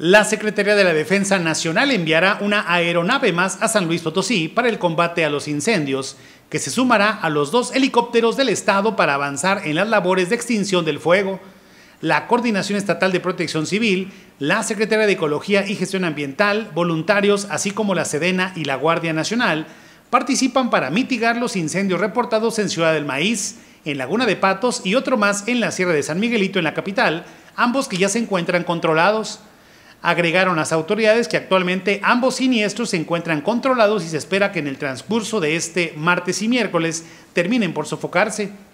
La Secretaría de la Defensa Nacional enviará una aeronave más a San Luis Potosí para el combate a los incendios, que se sumará a los dos helicópteros del Estado para avanzar en las labores de extinción del fuego. La Coordinación Estatal de Protección Civil, la Secretaría de Ecología y Gestión Ambiental, voluntarios, así como la Sedena y la Guardia Nacional, participan para mitigar los incendios reportados en Ciudad del Maíz, en Laguna de Patos y otro más en la Sierra de San Miguelito en la capital, ambos que ya se encuentran controlados. Agregaron las autoridades que actualmente ambos siniestros se encuentran controlados y se espera que en el transcurso de este martes y miércoles terminen por sofocarse.